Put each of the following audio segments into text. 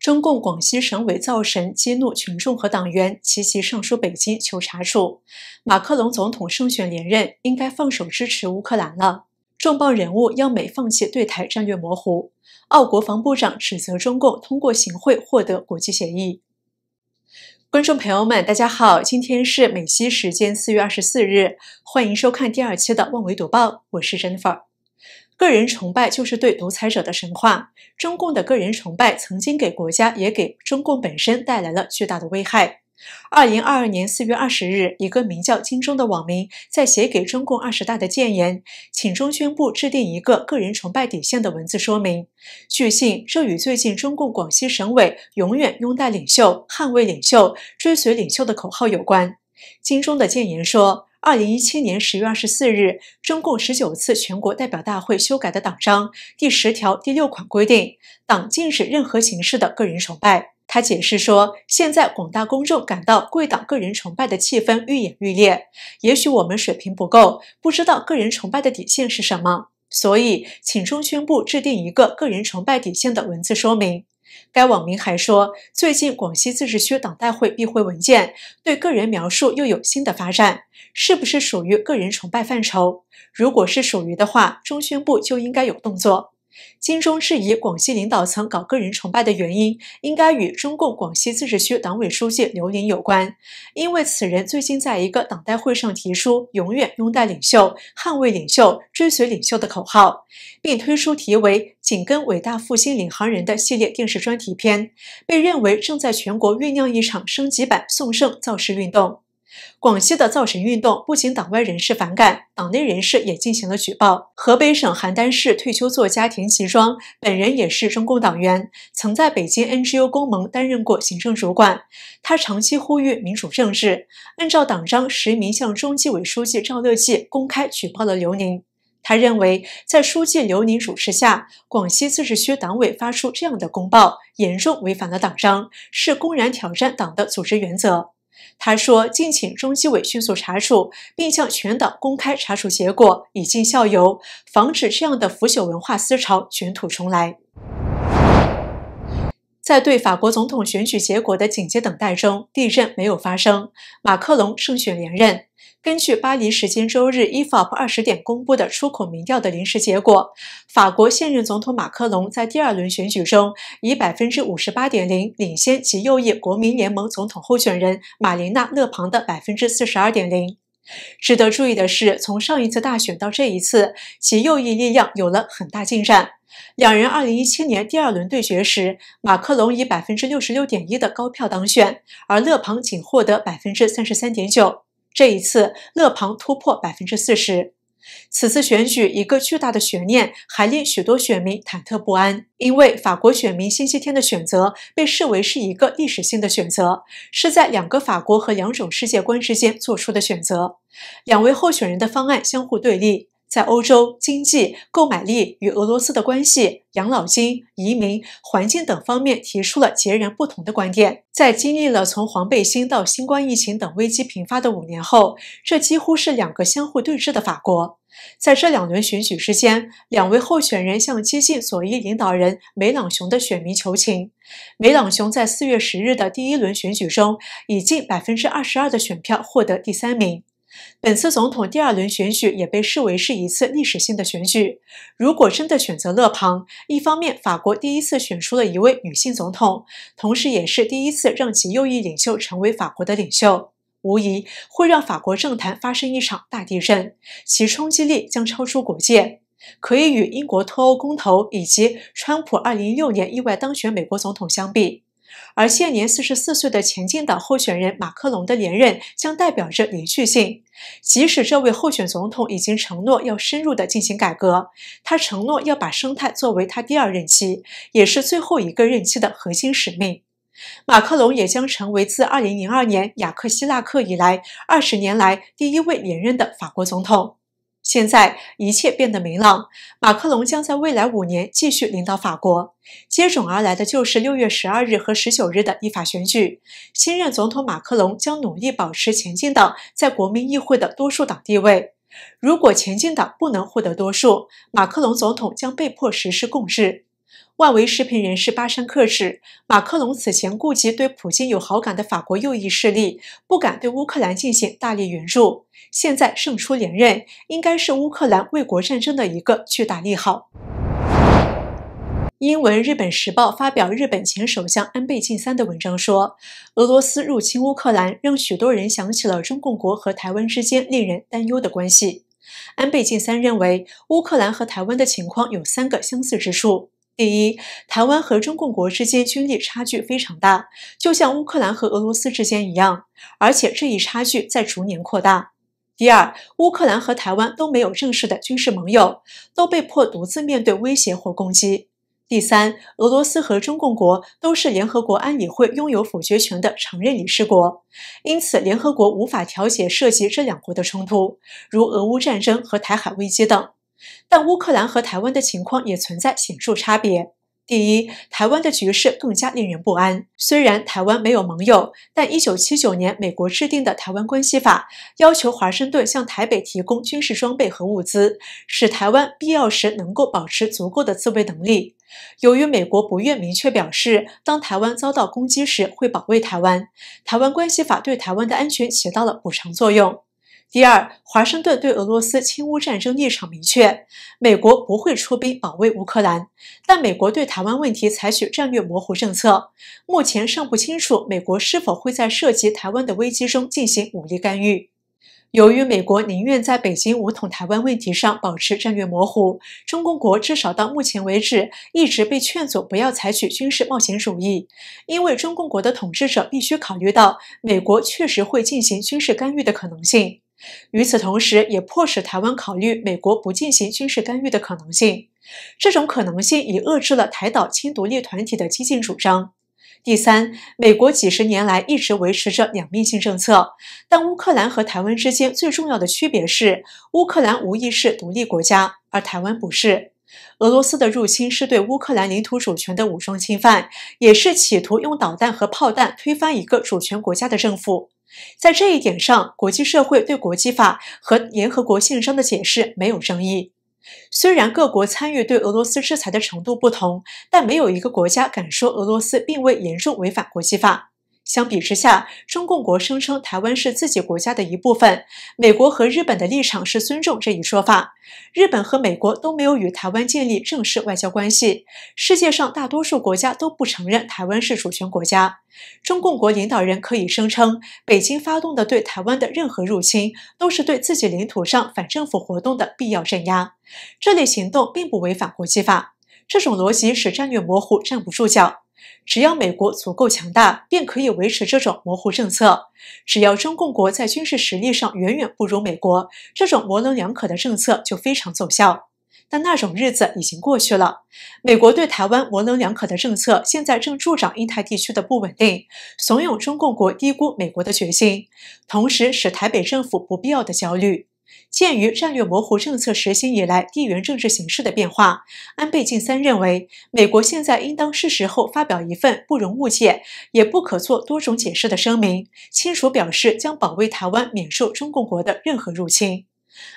中共广西省委造神激怒群众和党员，齐齐上书北京求查处。马克龙总统胜选连任，应该放手支持乌克兰了。重磅人物要美放弃对台战略模糊。澳国防部长指责中共通过行贿获得国际协议。观众朋友们，大家好，今天是美西时间四月二十四日，欢迎收看第二期的《万维读报》，我是 Jennifer。个人崇拜就是对独裁者的神话。中共的个人崇拜曾经给国家也给中共本身带来了巨大的危害。二零二二年四月二十日，一个名叫金钟的网民在写给中共二十大的建言，请中宣布制定一个个人崇拜底线的文字说明。据信，这与最近中共广西省委“永远拥戴领袖、捍卫领袖、追随领袖”的口号有关。金钟的建言说，二零一七年十月二十四日，中共十九次全国代表大会修改的党章第十条第六款规定，党禁止任何形式的个人崇拜。他解释说：“现在广大公众感到贵党个人崇拜的气氛愈演愈烈，也许我们水平不够，不知道个人崇拜的底线是什么，所以请中宣部制定一个个人崇拜底线的文字说明。”该网民还说：“最近广西自治区党代会闭会文件对个人描述又有新的发展，是不是属于个人崇拜范畴？如果是属于的话，中宣部就应该有动作。”金钟质疑广西领导层搞个人崇拜的原因，应该与中共广西自治区党委书记刘宁有关。因为此人最近在一个党代会上提出“永远拥戴领袖、捍卫领袖、追随领袖”的口号，并推出题为“紧跟伟大复兴领航人”的系列电视专题片，被认为正在全国酝酿一场升级版宋圣造势运动。广西的造神运动不仅党外人士反感，党内人士也进行了举报。河北省邯郸市退休作家田其庄本人也是中共党员，曾在北京 NGO 公盟担任过行政主管。他长期呼吁民主政治，按照党章实名向中纪委书记赵乐际公开举报了刘宁。他认为，在书记刘宁主持下，广西自治区党委发出这样的公报，严重违反了党章，是公然挑战党的组织原则。他说：“敬请中纪委迅速查处，并向全党公开查处结果，以儆效尤，防止这样的腐朽文化思潮卷土重来。”在对法国总统选举结果的紧急等待中，地震没有发生，马克龙胜选连任。根据巴黎时间周日，Evep 二十点公布的出口民调的临时结果，法国现任总统马克龙在第二轮选举中以百分之五十八点零领先其右翼国民联盟总统候选人马琳娜·勒庞的百分之四十二点零。值得注意的是，从上一次大选到这一次，其右翼力量有了很大进展。两人二零一七年第二轮对决时，马克龙以百分之六十六点一的高票当选，而勒庞仅获得百分之三十三点九。这一次，勒庞突破百分之四十。此次选举一个巨大的悬念，还令许多选民忐忑不安，因为法国选民星期天的选择被视为是一个历史性的选择，是在两个法国和两种世界观之间做出的选择。两位候选人的方案相互对立。在欧洲经济购买力与俄罗斯的关系、养老金、移民、环境等方面提出了截然不同的观点。在经历了从黄背心到新冠疫情等危机频发的五年后，这几乎是两个相互对峙的法国。在这两轮选举之间，两位候选人向激进左翼领导人梅朗雄的选民求情。梅朗雄在四月十日的第一轮选举中，以近百分之二十二的选票获得第三名。本次总统第二轮选举也被视为是一次历史性的选举。如果真的选择勒庞，一方面法国第一次选出了一位女性总统，同时也是第一次让其右翼领袖成为法国的领袖，无疑会让法国政坛发生一场大地震，其冲击力将超出国界，可以与英国脱欧公投以及川普2016年意外当选美国总统相比。而现年四十四岁的前进党候选人马克龙的连任将代表着连续性。即使这位候选总统已经承诺要深入的进行改革，他承诺要把生态作为他第二任期，也是最后一个任期的核心使命。马克龙也将成为自二零零二年雅克·希拉克以来二十年来第一位连任的法国总统。现在一切变得明朗，马克龙将在未来五年继续领导法国。接踵而来的就是六月十二日和十九日的立法选举。新任总统马克龙将努力保持前进党在国民议会的多数党地位。如果前进党不能获得多数，马克龙总统将被迫实施共治。外围视频人士巴山克指，马克龙此前顾及对普京有好感的法国右翼势力，不敢对乌克兰进行大力援助。现在胜出连任，应该是乌克兰卫国战争的一个巨大利好。英文《日本时报》发表日本前首相安倍晋三的文章说，俄罗斯入侵乌克兰让许多人想起了中共国和台湾之间令人担忧的关系。安倍晋三认为，乌克兰和台湾的情况有三个相似之处。第一，台湾和中共国之间军力差距非常大，就像乌克兰和俄罗斯之间一样，而且这一差距在逐年扩大。第二，乌克兰和台湾都没有正式的军事盟友，都被迫独自面对威胁或攻击。第三，俄罗斯和中共国都是联合国安理会拥有否决权的常任理事国，因此联合国无法调解涉及这两国的冲突，如俄乌战争和台海危机等。但乌克兰和台湾的情况也存在显著差别。第一，台湾的局势更加令人不安。虽然台湾没有盟友，但1979年美国制定的《台湾关系法》要求华盛顿向台北提供军事装备和物资，使台湾必要时能够保持足够的自卫能力。由于美国不愿明确表示当台湾遭到攻击时会保卫台湾，《台湾关系法》对台湾的安全起到了补偿作用。第二，华盛顿对俄罗斯侵乌战争立场明确，美国不会出兵保卫乌克兰，但美国对台湾问题采取战略模糊政策，目前尚不清楚美国是否会在涉及台湾的危机中进行武力干预。由于美国宁愿在北京武统台湾问题上保持战略模糊，中共国至少到目前为止一直被劝阻不要采取军事冒险主义，因为中共国的统治者必须考虑到美国确实会进行军事干预的可能性。与此同时，也迫使台湾考虑美国不进行军事干预的可能性。这种可能性已遏制了台岛亲独立团体的激进主张。第三，美国几十年来一直维持着两面性政策，但乌克兰和台湾之间最重要的区别是，乌克兰无疑是独立国家，而台湾不是。俄罗斯的入侵是对乌克兰领土主权的武装侵犯，也是企图用导弹和炮弹推翻一个主权国家的政府。在这一点上，国际社会对国际法和联合国宪章的解释没有争议。虽然各国参与对俄罗斯制裁的程度不同，但没有一个国家敢说俄罗斯并未严重违反国际法。相比之下，中共国声称台湾是自己国家的一部分。美国和日本的立场是尊重这一说法。日本和美国都没有与台湾建立正式外交关系。世界上大多数国家都不承认台湾是主权国家。中共国领导人可以声称，北京发动的对台湾的任何入侵，都是对自己领土上反政府活动的必要镇压。这类行动并不违反国际法。这种逻辑使战略模糊站不住脚。只要美国足够强大，便可以维持这种模糊政策。只要中共国在军事实力上远远不如美国，这种模棱两可的政策就非常奏效。但那种日子已经过去了。美国对台湾模棱两可的政策，现在正助长印太地区的不稳定，怂恿中共国低估美国的决心，同时使台北政府不必要的焦虑。鉴于战略模糊政策实行以来地缘政治形势的变化，安倍晋三认为，美国现在应当是时候发表一份不容误解、也不可做多种解释的声明，清楚表示将保卫台湾免受中共国的任何入侵。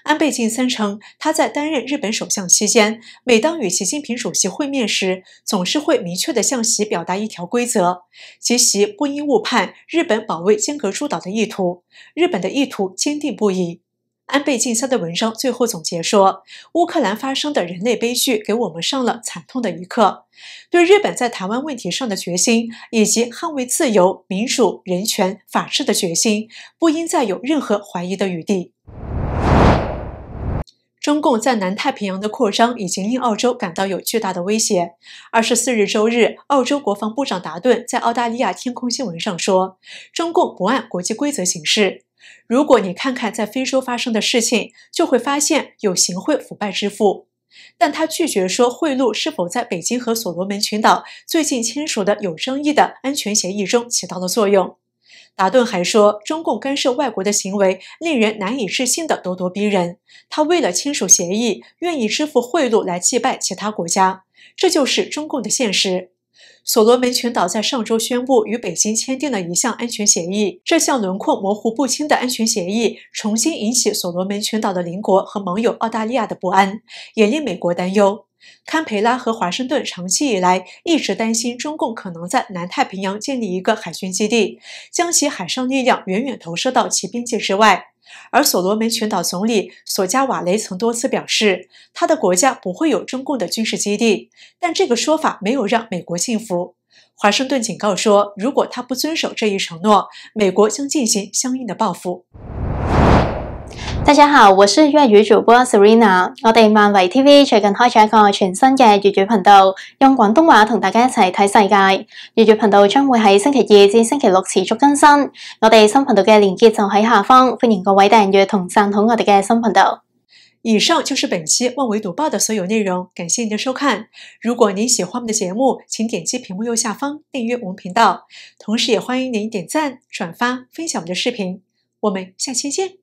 安倍晋三称，他在担任日本首相期间，每当与习近平主席会面时，总是会明确地向习表达一条规则，即习不应误判日本保卫尖阁诸岛的意图，日本的意图坚定不移。安倍晋三的文章最后总结说：“乌克兰发生的人类悲剧给我们上了惨痛的一课，对日本在台湾问题上的决心以及捍卫自由、民主、人权、法治的决心，不应再有任何怀疑的余地。”中共在南太平洋的扩张已经令澳洲感到有巨大的威胁。二十四日周日，澳洲国防部长达顿在澳大利亚天空新闻上说：“中共不按国际规则行事。”如果你看看在非洲发生的事情，就会发现有行贿腐败之父。但他拒绝说贿赂是否在北京和所罗门群岛最近签署的有争议的安全协议中起到了作用。达顿还说，中共干涉外国的行为令人难以置信的咄咄逼人。他为了签署协议，愿意支付贿赂来祭拜其他国家。这就是中共的现实。所罗门群岛在上周宣布与北京签订了一项安全协议。这项轮廓模糊不清的安全协议重新引起所罗门群岛的邻国和盟友澳大利亚的不安，也令美国担忧。堪培拉和华盛顿长期以来一直担心，中共可能在南太平洋建立一个海军基地，将其海上力量远远投射到其边界之外。而所罗门群岛总理索加瓦雷曾多次表示，他的国家不会有中共的军事基地，但这个说法没有让美国信服。华盛顿警告说，如果他不遵守这一承诺，美国将进行相应的报复。大家好，我是粤语主播 Serena。我哋漫威 TV 最近开咗一个全新嘅粤语频道，用广东话同大家一齐睇世界。粤语频道将会喺星期二至星期六持续更新。我哋新频道嘅链接就喺下方，欢迎各位订阅同赞好我哋嘅新频道。以上就是本期万维读报的所有内容，感谢您的收看。如果您喜欢我们的节目，请点击屏幕右下方订阅我们频道，同时也欢迎您点赞、转发、分享我们的视频。我们下期见。